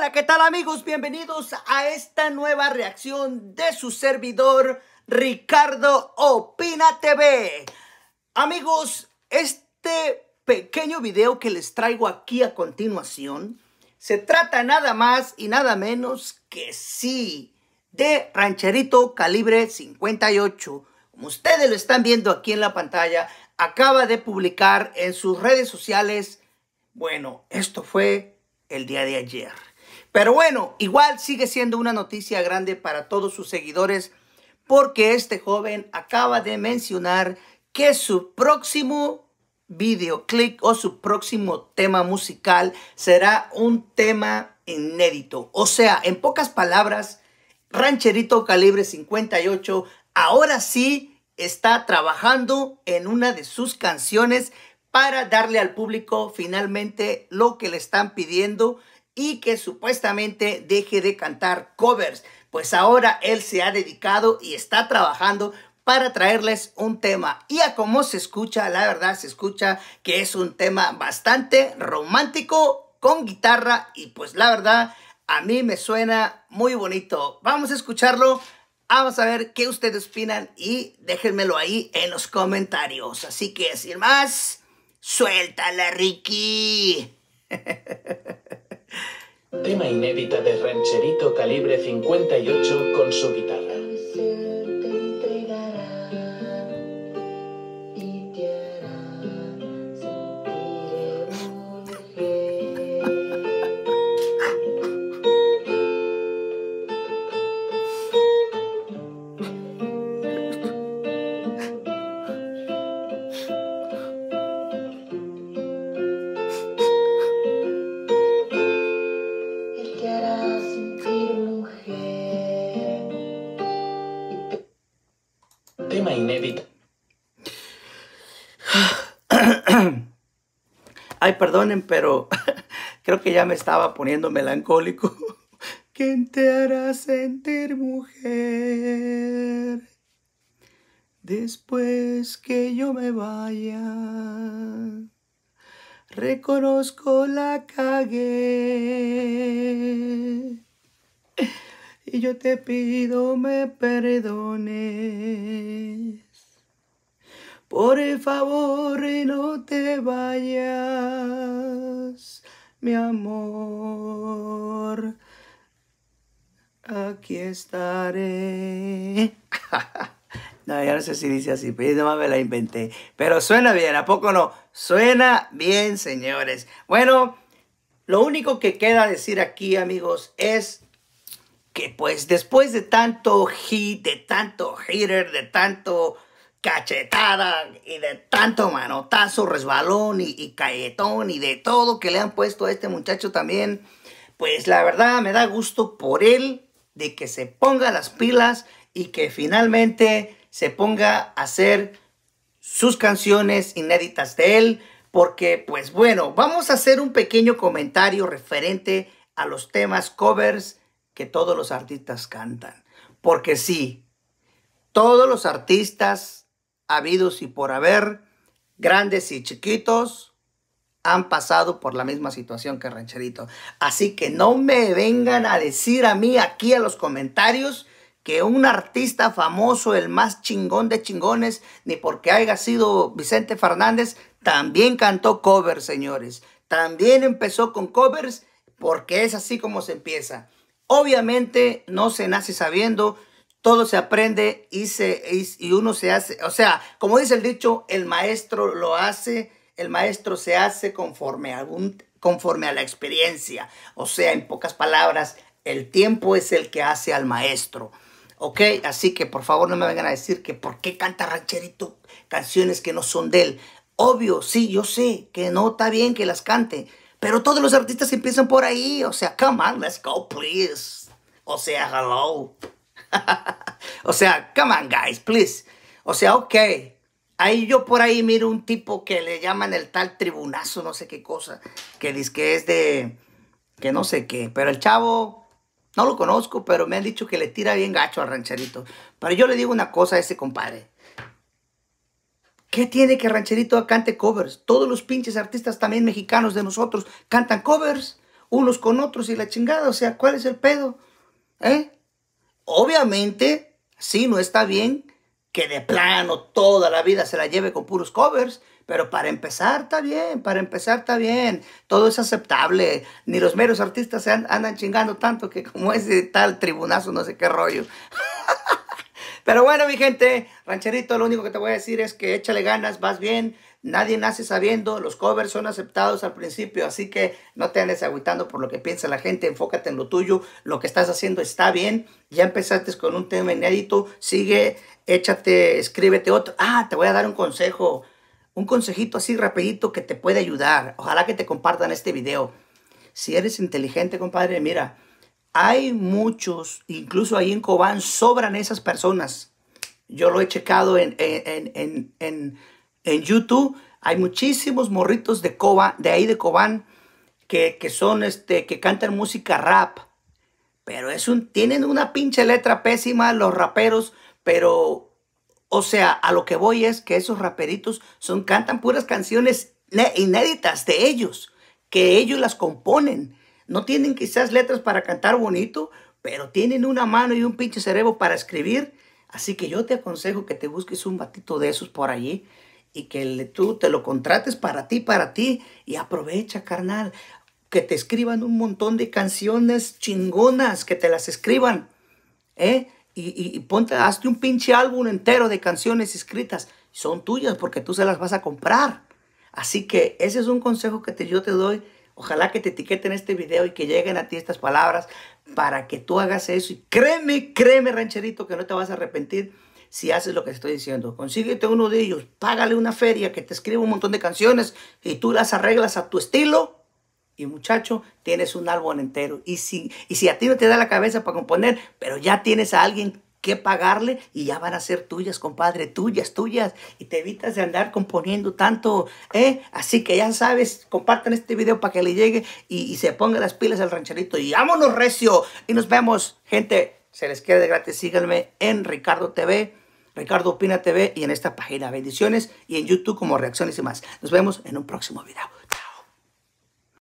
Hola, ¿qué tal amigos? Bienvenidos a esta nueva reacción de su servidor Ricardo Opina TV. Amigos, este pequeño video que les traigo aquí a continuación se trata nada más y nada menos que sí de rancherito calibre 58. Como ustedes lo están viendo aquí en la pantalla, acaba de publicar en sus redes sociales. Bueno, esto fue el día de ayer. Pero bueno, igual sigue siendo una noticia grande para todos sus seguidores porque este joven acaba de mencionar que su próximo videoclip o su próximo tema musical será un tema inédito. O sea, en pocas palabras, Rancherito Calibre 58 ahora sí está trabajando en una de sus canciones para darle al público finalmente lo que le están pidiendo y que supuestamente deje de cantar covers. Pues ahora él se ha dedicado y está trabajando para traerles un tema. Y a cómo se escucha, la verdad se escucha que es un tema bastante romántico con guitarra y pues la verdad a mí me suena muy bonito. Vamos a escucharlo. Vamos a ver qué ustedes opinan y déjenmelo ahí en los comentarios. Así que sin más, suéltala Ricky. tema inédita de Rancherito Calibre 58 con su guitarra. tema inédito. Ay, perdonen, pero creo que ya me estaba poniendo melancólico. ¿Quién te hará sentir mujer después que yo me vaya? Reconozco la cagué y yo te pido me perdones. Por favor no te vayas, mi amor. Aquí estaré. no, ya no sé si dice así, pero nomás me la inventé. Pero suena bien, ¿a poco no? Suena bien, señores. Bueno, lo único que queda decir aquí, amigos, es pues después de tanto hit, de tanto hitter, de tanto cachetada y de tanto manotazo, resbalón y, y y de todo que le han puesto a este muchacho también, pues la verdad me da gusto por él de que se ponga las pilas y que finalmente se ponga a hacer sus canciones inéditas de él, porque pues bueno, vamos a hacer un pequeño comentario referente a los temas covers todos los artistas cantan. Porque sí, todos los artistas habidos y por haber, grandes y chiquitos, han pasado por la misma situación que Rancherito. Así que no me vengan a decir a mí aquí a los comentarios que un artista famoso, el más chingón de chingones, ni porque haya sido Vicente Fernández, también cantó covers, señores. También empezó con covers porque es así como se empieza. Obviamente no se nace sabiendo, todo se aprende y, y uno se hace, o sea, como dice el dicho, el maestro lo hace, el maestro se hace conforme a, conforme a la experiencia. O sea, en pocas palabras, el tiempo es el que hace al maestro. ¿Ok? Así que por favor no me vengan a decir que por qué canta rancherito canciones que no son de él. Obvio, sí, yo sé que no está bien que las cante, pero todos los artistas empiezan por ahí. O sea, come on, let's go, please. O sea, hello. o sea, come on, guys, please. O sea, ok. Ahí yo por ahí miro un tipo que le llaman el tal tribunazo, no sé qué cosa. Que dice que es de. que no sé qué. Pero el chavo. No lo conozco, pero me han dicho que le tira bien gacho al rancherito. Pero yo le digo una cosa a ese compadre. ¿Qué tiene que Rancherito cante covers? Todos los pinches artistas también mexicanos de nosotros cantan covers unos con otros y la chingada. O sea, ¿cuál es el pedo? ¿Eh? Obviamente, sí, no está bien que de plano toda la vida se la lleve con puros covers, pero para empezar está bien, para empezar está bien, todo es aceptable, ni los meros artistas se andan chingando tanto que como ese tal tribunazo, no sé qué rollo. Pero bueno, mi gente, rancherito, lo único que te voy a decir es que échale ganas, vas bien. Nadie nace sabiendo, los covers son aceptados al principio, así que no te andes aguitando por lo que piensa la gente, enfócate en lo tuyo, lo que estás haciendo está bien, ya empezaste con un tema inédito, sigue, échate, escríbete otro. Ah, te voy a dar un consejo, un consejito así rapidito que te puede ayudar. Ojalá que te compartan este video. Si eres inteligente, compadre, mira, hay muchos, incluso ahí en Cobán, sobran esas personas. Yo lo he checado en, YouTube. Hay muchísimos morritos de Coba, de ahí de Cobán, que, son este, que cantan música rap. Pero es un, tienen una pinche letra pésima los raperos, pero, o sea, a lo que voy es que esos raperitos son, cantan puras canciones inéditas de ellos, que ellos las componen no tienen quizás letras para cantar bonito, pero tienen una mano y un pinche cerebro para escribir. Así que yo te aconsejo que te busques un batito de esos por allí y que tú te lo contrates para ti, para ti. Y aprovecha, carnal, que te escriban un montón de canciones chingonas, que te las escriban. ¿eh? Y, ponte, hazte un pinche álbum entero de canciones escritas. Son tuyas porque tú se las vas a comprar. Así que ese es un consejo que te, yo te doy Ojalá que te etiqueten este video y que lleguen a ti estas palabras para que tú hagas eso. Y créeme, créeme, rancherito, que no te vas a arrepentir si haces lo que te estoy diciendo. Consíguete uno de ellos, págale una feria que te escriba un montón de canciones y tú las arreglas a tu estilo. Y muchacho, tienes un álbum entero. Y si, y si a ti no te da la cabeza para componer, pero ya tienes a alguien que pagarle y ya van a ser tuyas, compadre, tuyas, tuyas. Y te evitas de andar componiendo tanto, ¿eh? Así que ya sabes, compartan este video para que le llegue y, se ponga las pilas al rancherito. Y vámonos recio. Y nos vemos, gente. Se les queda de gratis. Síganme en Ricardo TV, Ricardo Opina TV y en esta página. Bendiciones y en YouTube como reacciones y más. Nos vemos en un próximo video.